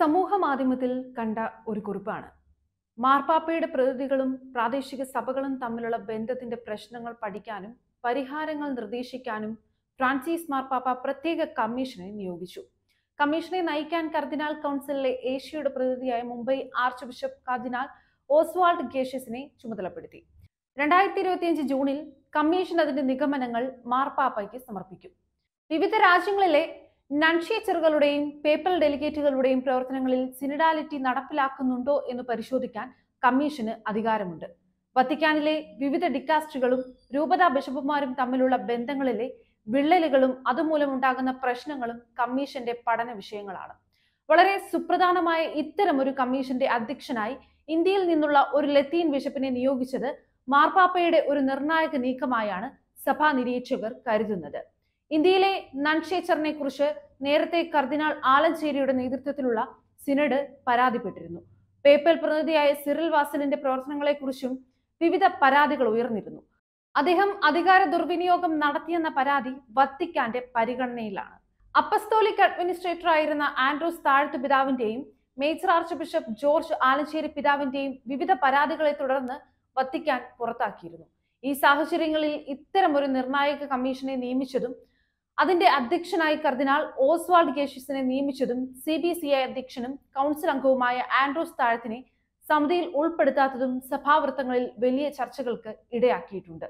സമൂഹ മാധ്യമത്തിൽ കണ്ട ഒരു കുറിപ്പാണ് മാർപ്പാപ്പയുടെ പ്രതിനിധികളും പ്രാദേശിക സഭകളും തമ്മിലുള്ള ബന്ധത്തിന്റെ പ്രശ്നങ്ങൾ പഠിക്കാനും പരിഹാരങ്ങൾ നിർദ്ദേശിക്കാനും ഫ്രാൻസിസ് മാർപ്പാപ്പ പ്രത്യേക കമ്മീഷനെ നിയോഗിച്ചു കമ്മീഷനെ നയിക്കാൻ കർദിനാൽ കൗൺസിലിലെ ഏഷ്യയുടെ പ്രതിനിധിയായ മുംബൈ ആർച്ച് ബിഷപ്പ് കർദിനാൽ ഓസ്വാൾഡ് ഗേഷ്യസിനെ ചുമതലപ്പെടുത്തി രണ്ടായിരത്തി ഇരുപത്തിയഞ്ച് ജൂണിൽ കമ്മീഷൻ അതിന്റെ നിഗമനങ്ങൾ മാർപ്പാപ്പയ്ക്ക് സമർപ്പിക്കും വിവിധ രാജ്യങ്ങളിലെ നൺഷിയേച്ചറുകളുടെയും പേപ്പൽ ഡെലിഗേറ്റുകളുടെയും പ്രവർത്തനങ്ങളിൽ സിനിഡാലിറ്റി നടപ്പിലാക്കുന്നുണ്ടോ എന്ന് പരിശോധിക്കാൻ കമ്മീഷന് അധികാരമുണ്ട് വത്തിക്കാനിലെ വിവിധ ഡിക്കാസ്റ്റുകളും രൂപതാ ബിഷപ്പുമാരും തമ്മിലുള്ള ബന്ധങ്ങളിലെ വിള്ളലുകളും അതുമൂലമുണ്ടാകുന്ന പ്രശ്നങ്ങളും കമ്മീഷന്റെ പഠന വിഷയങ്ങളാണ് വളരെ സുപ്രധാനമായ ഇത്തരം ഒരു കമ്മീഷന്റെ അധ്യക്ഷനായി ഇന്ത്യയിൽ നിന്നുള്ള ഒരു ലത്തീൻ ബിഷപ്പിനെ നിയോഗിച്ചത് മാർപ്പാപ്പയുടെ ഒരു നിർണായക നീക്കമായാണ് സഭാ നിരീക്ഷകർ കരുതുന്നത് ഇന്ത്യയിലെ നൺഷേച്ചറിനെ കുറിച്ച് നേരത്തെ കർദിനാൾ ആലഞ്ചേരിയുടെ നേതൃത്വത്തിലുള്ള സിനഡ് പരാതിപ്പെട്ടിരുന്നു പേപ്പൽ പ്രതിനിധിയായ സിറിൽ വാസലിന്റെ കുറിച്ചും വിവിധ പരാതികൾ ഉയർന്നിരുന്നു അദ്ദേഹം അധികാര ദുർവിനിയോഗം നടത്തിയെന്ന പരാതി വത്തിക്കാന്റെ പരിഗണനയിലാണ് അപ്പസ്തോലിക് അഡ്മിനിസ്ട്രേറ്റർ ആയിരുന്ന ആൻഡ്രൂസ് താഴ്ത്തു പിതാവിന്റെയും major archbishop George Alencherry പിതാവിന്റെയും വിവിധ പരാതികളെ തുടർന്ന് വത്തിക്കാൻ പുറത്താക്കിയിരുന്നു ഈ സാഹചര്യങ്ങളിൽ ഒരു നിർണായക കമ്മീഷനെ നിയമിച്ചതും അതിന്റെ അധ്യക്ഷനായി കർദിനാൾ ഓസ്വാൾഡ് ഗേഷ്യസിനെ നിയമിച്ചതും സി ബി സി ഐ അധ്യക്ഷനും കൗൺസിൽ അംഗവുമായ ആൻഡ്രോസ് താഴത്തിനെ സമിതിയിൽ ഉൾപ്പെടുത്താത്തതും സഭാവൃത്തങ്ങളിൽ വലിയ ചർച്ചകൾക്ക് ഇടയാക്കിയിട്ടുണ്ട്